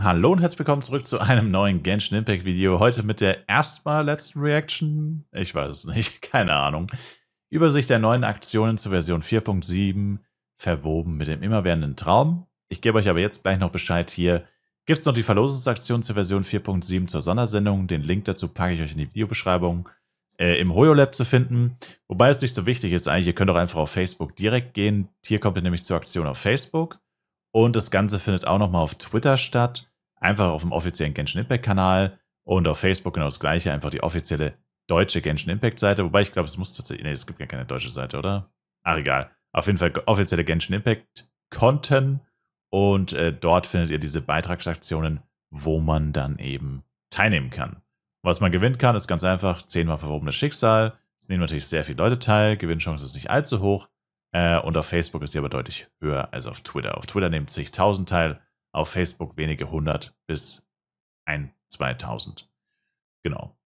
Hallo und herzlich willkommen zurück zu einem neuen Genshin Impact Video. Heute mit der erstmal letzten Reaction, ich weiß es nicht, keine Ahnung. Übersicht der neuen Aktionen zur Version 4.7, verwoben mit dem immerwährenden Traum. Ich gebe euch aber jetzt gleich noch Bescheid hier. Gibt es noch die Verlosungsaktion zur Version 4.7 zur Sondersendung? Den Link dazu packe ich euch in die Videobeschreibung. Äh, Im HoYoLab zu finden. Wobei es nicht so wichtig ist eigentlich, ihr könnt auch einfach auf Facebook direkt gehen. Hier kommt ihr nämlich zur Aktion auf Facebook. Und das Ganze findet auch nochmal auf Twitter statt einfach auf dem offiziellen Genshin Impact-Kanal und auf Facebook genau das gleiche, einfach die offizielle deutsche Genshin Impact-Seite. Wobei ich glaube, es muss tatsächlich, nee, es gibt ja keine deutsche Seite, oder? Ach, egal. Auf jeden Fall offizielle Genshin Impact-Konten und äh, dort findet ihr diese Beitragsaktionen, wo man dann eben teilnehmen kann. Was man gewinnen kann, ist ganz einfach zehnmal verwobenes Schicksal. Es nehmen natürlich sehr viele Leute teil, Gewinnchance ist nicht allzu hoch. Äh, und auf Facebook ist sie aber deutlich höher als auf Twitter. Auf Twitter nehmen zigtausend teil, auf Facebook wenige hundert bis ein, zweitausend. Genau.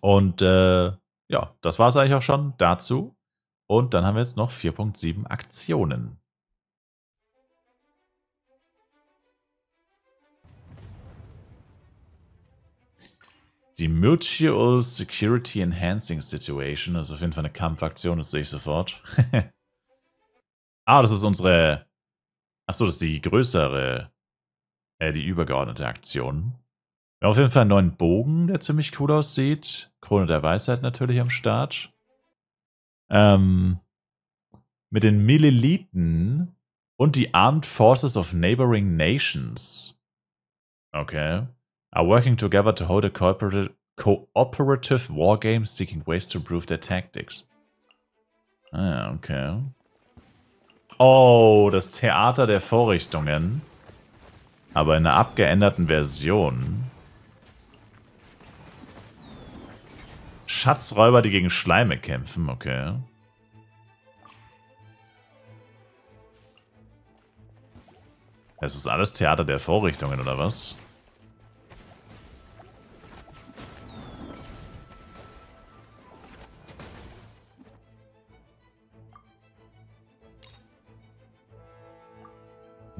Und äh, ja, das war es eigentlich auch schon dazu. Und dann haben wir jetzt noch 4.7 Aktionen. Die Mutual Security Enhancing Situation ist auf jeden Fall eine Kampfaktion, das sehe ich sofort. ah, das ist unsere Achso, das ist die größere, äh, die übergeordnete Aktion. Wir haben auf jeden Fall einen neuen Bogen, der ziemlich cool aussieht. Krone der Weisheit natürlich am Start. Ähm, mit den Milliliten und die Armed Forces of Neighboring Nations. Okay. Are working together to hold a cooperative, cooperative wargame, seeking ways to improve their tactics. Ah, okay. Oh, das Theater der Vorrichtungen. Aber in einer abgeänderten Version. Schatzräuber, die gegen Schleime kämpfen, okay. Es ist alles Theater der Vorrichtungen, oder was?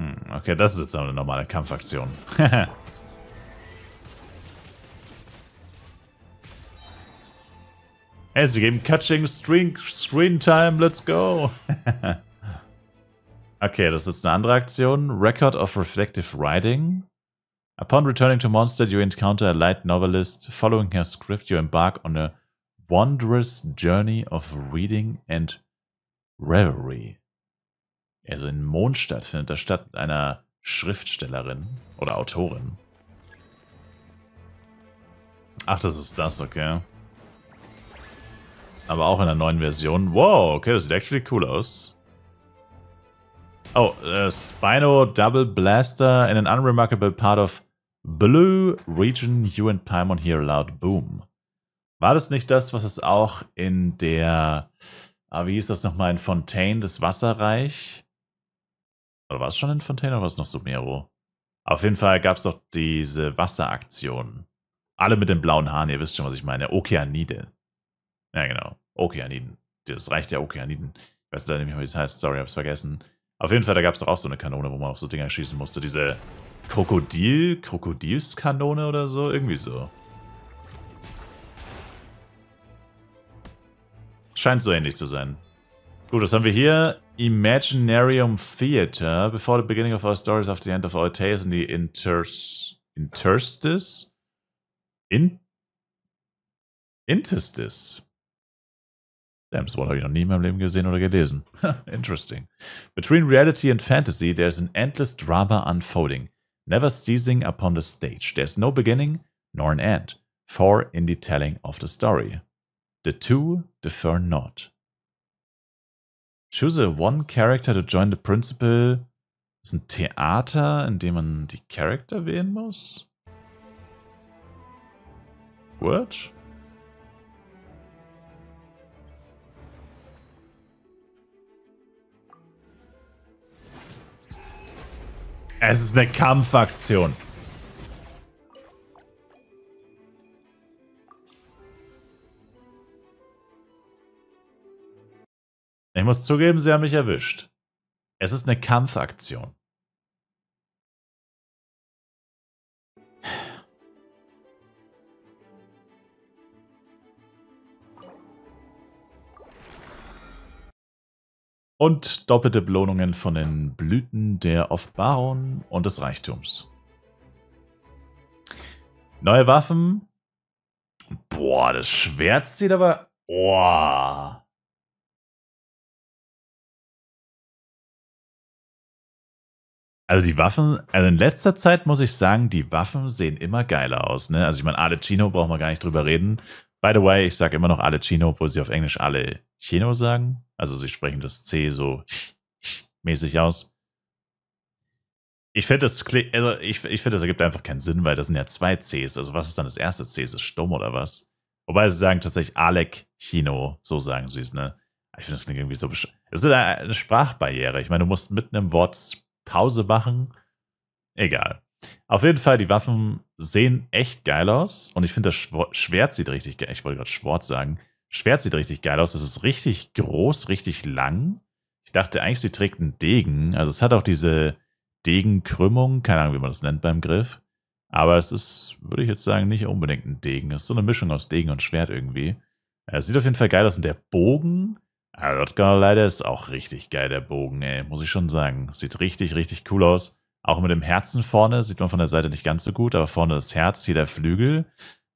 Hm, okay, das ist jetzt eine normale Kampfaktion. Hey, sie geben Catching Screen, Screen Time, let's go. okay, das ist eine andere Aktion. Record of Reflective Writing. Upon returning to Monster, you encounter a light novelist. Following her script, you embark on a wondrous journey of reading and reverie also in Mondstadt findet das statt mit einer Schriftstellerin oder Autorin. Ach, das ist das, okay. Aber auch in der neuen Version. Wow, okay, das sieht actually cool aus. Oh, uh, Spino Double Blaster in an unremarkable part of Blue Region, you and Paimon hear loud boom. War das nicht das, was es auch in der, ah, wie hieß das nochmal, in Fontaine, das Wasserreich? Oder war es schon in Fontaine oder war es noch Sumero? Auf jeden Fall gab es doch diese Wasseraktion. Alle mit den blauen Haaren, ihr wisst schon, was ich meine. Okeanide. Ja, genau. Okeaniden. Das reicht ja Okeaniden. Ich weiß leider nicht mehr, wie es heißt. Sorry, hab's vergessen. Auf jeden Fall, da gab es doch auch so eine Kanone, wo man auf so Dinger schießen musste. Diese Krokodil, Krokodilskanone oder so, irgendwie so. Scheint so ähnlich zu sein. Gut, was haben wir hier? Imaginarium Theater. Before the beginning of our stories, after the end of our tales in the inters interstice? In interstice. Damn, das Wort habe ich noch nie in meinem Leben gesehen oder gelesen. Interesting. Between reality and fantasy, there's an endless drama unfolding, never ceasing upon the stage. There's no beginning nor an end, for in the telling of the story. The two differ not. Choose one character to join the principal. ist ein Theater, in dem man die Charakter wählen muss? What? Es ist eine Kampfaktion. Ich muss zugeben, sie haben mich erwischt. Es ist eine Kampfaktion. Und doppelte Belohnungen von den Blüten der Offenbarung und des Reichtums. Neue Waffen. Boah, das Schwert sieht aber... Boah. Also die Waffen, also in letzter Zeit muss ich sagen, die Waffen sehen immer geiler aus. Ne? Also ich meine, Alecino brauchen wir gar nicht drüber reden. By the way, ich sage immer noch Alecino, obwohl sie auf Englisch alle Chino sagen. Also sie sprechen das C so mäßig aus. Ich finde, das, also ich, ich find, das ergibt einfach keinen Sinn, weil das sind ja zwei Cs. Also was ist dann das erste C? Ist es stumm oder was? Wobei sie sagen tatsächlich Alec Chino, so sagen sie es, ne? Ich finde, das klingt irgendwie so Es ist eine Sprachbarriere. Ich meine, du musst mit einem Wort Pause machen. Egal. Auf jeden Fall, die Waffen sehen echt geil aus. Und ich finde, das Schwert sieht richtig geil aus. Ich wollte gerade Schwert sagen. Schwert sieht richtig geil aus. Es ist richtig groß, richtig lang. Ich dachte eigentlich, sie trägt einen Degen. Also es hat auch diese Degenkrümmung. Keine Ahnung, wie man das nennt beim Griff. Aber es ist, würde ich jetzt sagen, nicht unbedingt ein Degen. Es ist so eine Mischung aus Degen und Schwert irgendwie. Es äh, sieht auf jeden Fall geil aus. Und der Bogen aber Rotgau leider ist auch richtig geil, der Bogen, ey. Muss ich schon sagen. Sieht richtig, richtig cool aus. Auch mit dem Herzen vorne sieht man von der Seite nicht ganz so gut, aber vorne das Herz, hier der Flügel.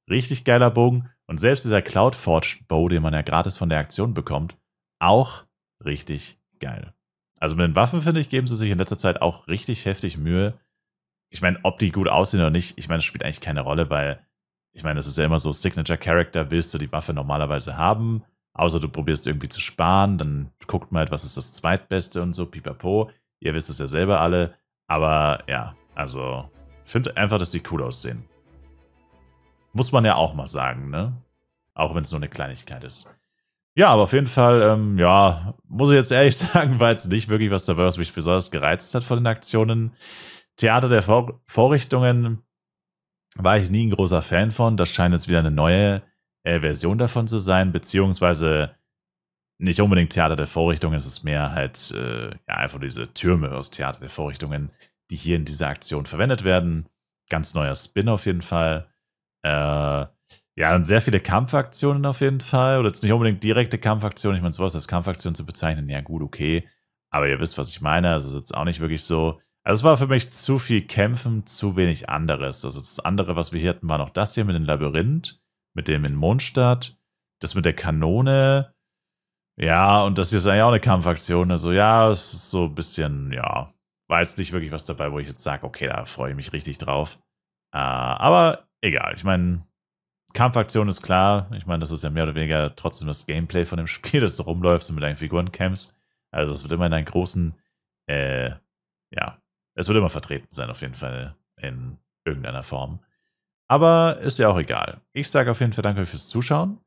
Richtig geiler Bogen. Und selbst dieser Cloudforged Bow, den man ja gratis von der Aktion bekommt, auch richtig geil. Also mit den Waffen, finde ich, geben sie sich in letzter Zeit auch richtig heftig Mühe. Ich meine, ob die gut aussehen oder nicht, ich meine, das spielt eigentlich keine Rolle, weil ich meine, es ist ja immer so, Signature Character willst du die Waffe normalerweise haben. Außer du probierst irgendwie zu sparen, dann guckt mal, was ist das zweitbeste und so, pipapo. Ihr wisst es ja selber alle. Aber ja, also, ich finde einfach, dass die cool aussehen. Muss man ja auch mal sagen, ne? Auch wenn es nur eine Kleinigkeit ist. Ja, aber auf jeden Fall, ähm, ja, muss ich jetzt ehrlich sagen, war jetzt nicht wirklich was dabei, was mich besonders gereizt hat von den Aktionen. Theater der Vor Vorrichtungen war ich nie ein großer Fan von. Das scheint jetzt wieder eine neue äh, Version davon zu sein, beziehungsweise nicht unbedingt Theater der Vorrichtungen, es ist mehr halt äh, ja, einfach diese Türme aus Theater der Vorrichtungen, die hier in dieser Aktion verwendet werden. Ganz neuer Spin auf jeden Fall. Äh, ja, dann sehr viele Kampfaktionen auf jeden Fall. Oder jetzt nicht unbedingt direkte Kampfaktionen. Ich meine, sowas als Kampfaktion zu bezeichnen, ja gut, okay. Aber ihr wisst, was ich meine. Also es ist jetzt auch nicht wirklich so. Also es war für mich zu viel Kämpfen, zu wenig anderes. Also das andere, was wir hier hatten, war noch das hier mit dem Labyrinth mit dem in Mondstadt, das mit der Kanone, ja, und das hier ist ja auch eine Kampfaktion, also ja, es ist so ein bisschen, ja, weiß nicht wirklich was dabei, wo ich jetzt sage, okay, da freue ich mich richtig drauf. Äh, aber egal, ich meine, Kampfaktion ist klar, ich meine, das ist ja mehr oder weniger trotzdem das Gameplay von dem Spiel, dass du rumläufst und mit deinen Figuren kämpfst. Also es wird immer in einem großen, äh, ja, es wird immer vertreten sein, auf jeden Fall in irgendeiner Form. Aber ist ja auch egal. Ich sage auf jeden Fall danke fürs Zuschauen.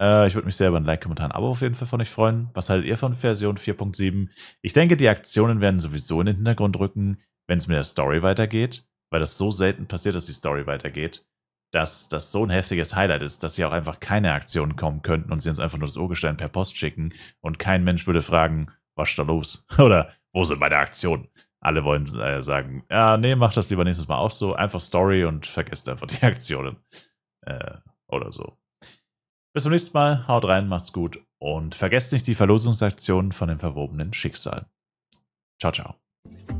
Äh, ich würde mich sehr über ein Like, Kommentar, ein Abo auf jeden Fall von euch freuen. Was haltet ihr von Version 4.7? Ich denke, die Aktionen werden sowieso in den Hintergrund rücken, wenn es mit der Story weitergeht, weil das so selten passiert, dass die Story weitergeht, dass das so ein heftiges Highlight ist, dass hier auch einfach keine Aktionen kommen könnten und sie uns einfach nur das Urgestein per Post schicken und kein Mensch würde fragen, was ist da los? Oder wo sind meine Aktionen? alle wollen äh, sagen, ja, nee, mach das lieber nächstes Mal auch so. Einfach Story und vergesst einfach die Aktionen. Äh, oder so. Bis zum nächsten Mal. Haut rein, macht's gut und vergesst nicht die Verlosungsaktionen von dem verwobenen Schicksal. Ciao, ciao.